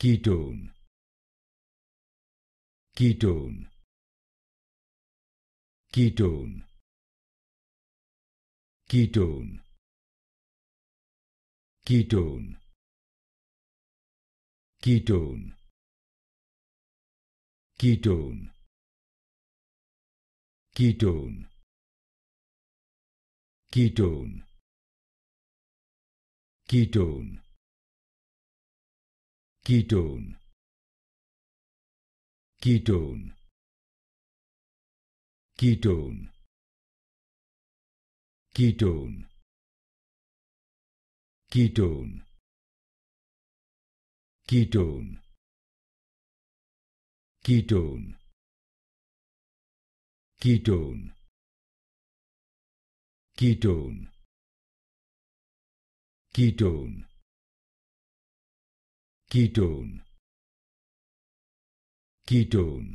ketone ketone ketone ketone ketone ketone ketone ketone ketone ketone ketone ketone ketone ketone ketone ketone ketone ketone ketone ketone ketone ketone